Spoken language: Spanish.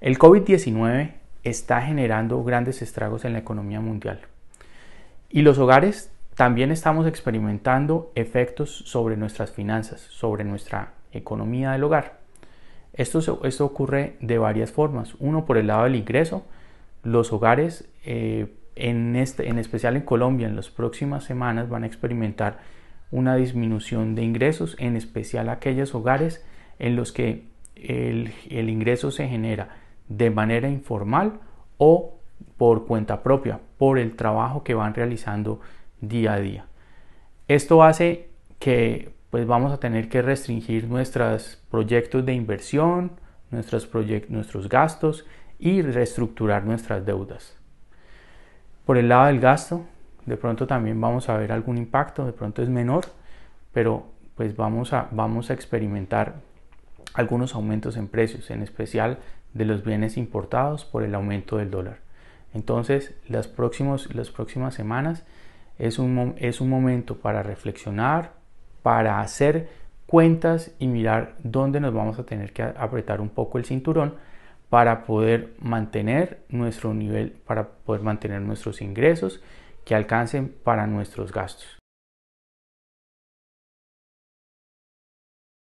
El COVID-19 está generando grandes estragos en la economía mundial y los hogares también estamos experimentando efectos sobre nuestras finanzas, sobre nuestra economía del hogar. Esto, esto ocurre de varias formas. Uno, por el lado del ingreso, los hogares, eh, en, este, en especial en Colombia, en las próximas semanas van a experimentar una disminución de ingresos, en especial aquellos hogares en los que el, el ingreso se genera de manera informal o por cuenta propia, por el trabajo que van realizando día a día. Esto hace que pues vamos a tener que restringir nuestros proyectos de inversión, nuestros, nuestros gastos y reestructurar nuestras deudas. Por el lado del gasto, de pronto también vamos a ver algún impacto, de pronto es menor, pero pues vamos a, vamos a experimentar algunos aumentos en precios, en especial de los bienes importados por el aumento del dólar. Entonces, las, próximos, las próximas semanas es un, es un momento para reflexionar, para hacer cuentas y mirar dónde nos vamos a tener que apretar un poco el cinturón para poder mantener nuestro nivel, para poder mantener nuestros ingresos que alcancen para nuestros gastos.